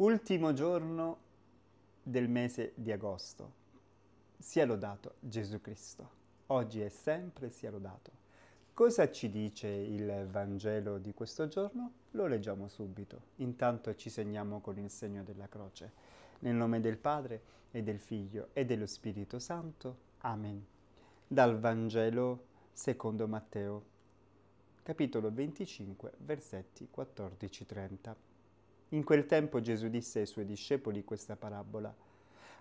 Ultimo giorno del mese di agosto. Sia lodato Gesù Cristo. Oggi e sempre sia lodato. Cosa ci dice il Vangelo di questo giorno? Lo leggiamo subito. Intanto ci segniamo con il segno della croce. Nel nome del Padre e del Figlio e dello Spirito Santo. Amen. Dal Vangelo secondo Matteo, capitolo 25, versetti 14-30. In quel tempo Gesù disse ai suoi discepoli questa parabola.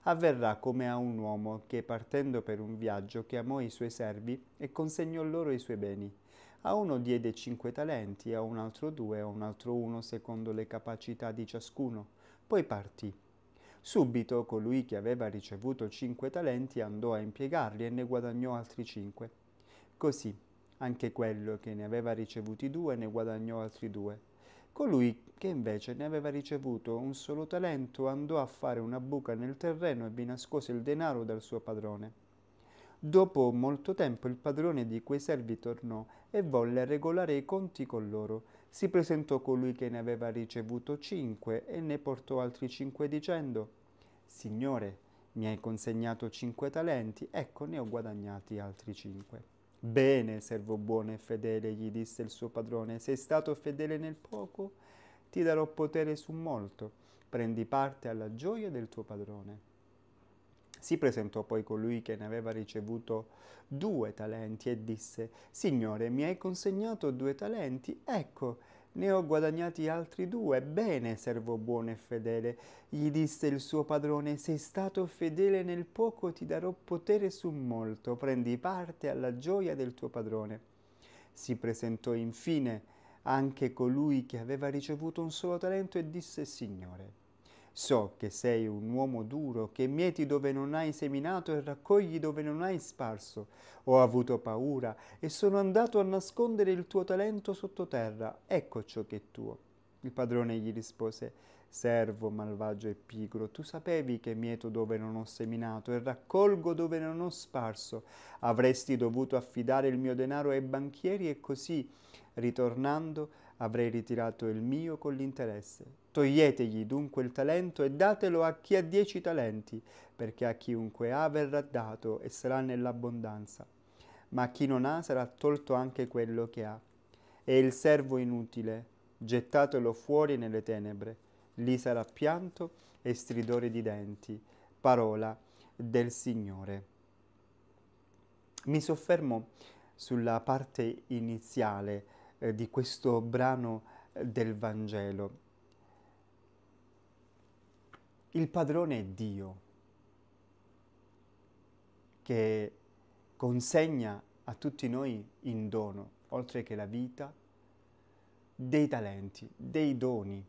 Avverrà come a un uomo che partendo per un viaggio chiamò i suoi servi e consegnò loro i suoi beni. A uno diede cinque talenti, a un altro due, a un altro uno secondo le capacità di ciascuno. Poi partì. Subito colui che aveva ricevuto cinque talenti andò a impiegarli e ne guadagnò altri cinque. Così anche quello che ne aveva ricevuti due ne guadagnò altri due. Colui che invece ne aveva ricevuto un solo talento andò a fare una buca nel terreno e vi nascose il denaro dal suo padrone. Dopo molto tempo il padrone di quei servi tornò e volle regolare i conti con loro. Si presentò colui che ne aveva ricevuto cinque e ne portò altri cinque dicendo Signore, mi hai consegnato cinque talenti, ecco ne ho guadagnati altri cinque. Bene, servo buono e fedele, gli disse il suo padrone, sei stato fedele nel poco, ti darò potere su molto, prendi parte alla gioia del tuo padrone. Si presentò poi colui che ne aveva ricevuto due talenti e disse, Signore, mi hai consegnato due talenti, ecco, ne ho guadagnati altri due. Bene, servo buono e fedele. Gli disse il suo padrone, sei stato fedele nel poco, ti darò potere su molto. Prendi parte alla gioia del tuo padrone. Si presentò infine anche colui che aveva ricevuto un solo talento e disse, Signore, So che sei un uomo duro, che mieti dove non hai seminato e raccogli dove non hai sparso. Ho avuto paura e sono andato a nascondere il tuo talento sottoterra. Ecco ciò che è tuo. Il padrone gli rispose, Servo malvagio e pigro, tu sapevi che mieto dove non ho seminato e raccolgo dove non ho sparso. Avresti dovuto affidare il mio denaro ai banchieri e così, ritornando, avrei ritirato il mio con l'interesse. Toglietegli dunque il talento e datelo a chi ha dieci talenti, perché a chiunque ha verrà dato e sarà nell'abbondanza. Ma a chi non ha sarà tolto anche quello che ha. E il servo inutile, gettatelo fuori nelle tenebre. Lì sarà pianto e stridore di denti. Parola del Signore. Mi soffermo sulla parte iniziale eh, di questo brano eh, del Vangelo. Il padrone è Dio, che consegna a tutti noi in dono, oltre che la vita, dei talenti, dei doni,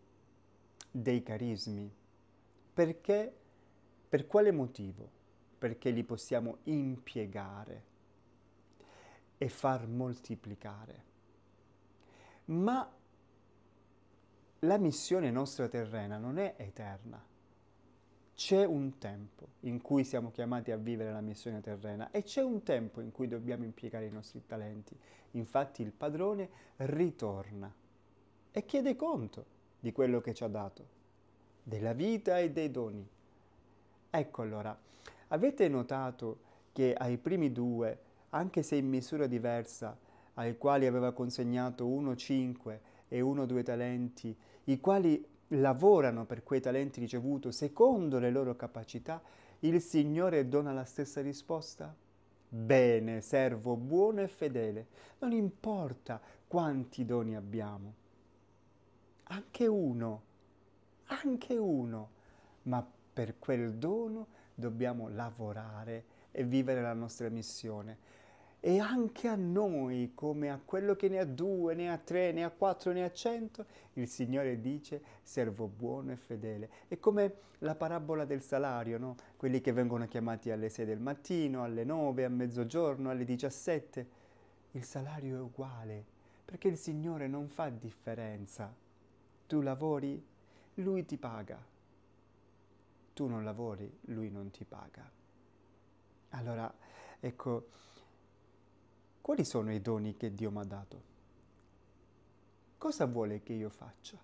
dei carismi. Perché? Per quale motivo? Perché li possiamo impiegare e far moltiplicare ma la missione nostra terrena non è eterna. C'è un tempo in cui siamo chiamati a vivere la missione terrena e c'è un tempo in cui dobbiamo impiegare i nostri talenti. Infatti il padrone ritorna e chiede conto di quello che ci ha dato, della vita e dei doni. Ecco allora, avete notato che ai primi due, anche se in misura diversa, ai quali aveva consegnato 1,5 e 1,2 talenti, i quali lavorano per quei talenti ricevuti secondo le loro capacità, il Signore dona la stessa risposta? Bene, servo buono e fedele, non importa quanti doni abbiamo. Anche uno, anche uno, ma per quel dono dobbiamo lavorare e vivere la nostra missione e anche a noi, come a quello che ne ha due, ne ha tre, ne ha quattro, ne ha cento, il Signore dice servo buono e fedele. È come la parabola del salario, no? quelli che vengono chiamati alle sei del mattino, alle nove, a mezzogiorno, alle diciassette. Il salario è uguale, perché il Signore non fa differenza. Tu lavori, Lui ti paga. Tu non lavori, Lui non ti paga. Allora, ecco, quali sono i doni che Dio mi ha dato? Cosa vuole che io faccia?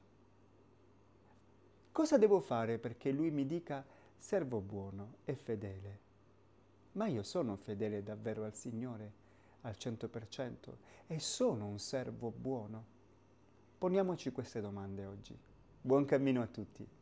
Cosa devo fare perché Lui mi dica servo buono e fedele? Ma io sono fedele davvero al Signore al 100% e sono un servo buono? Poniamoci queste domande oggi. Buon cammino a tutti!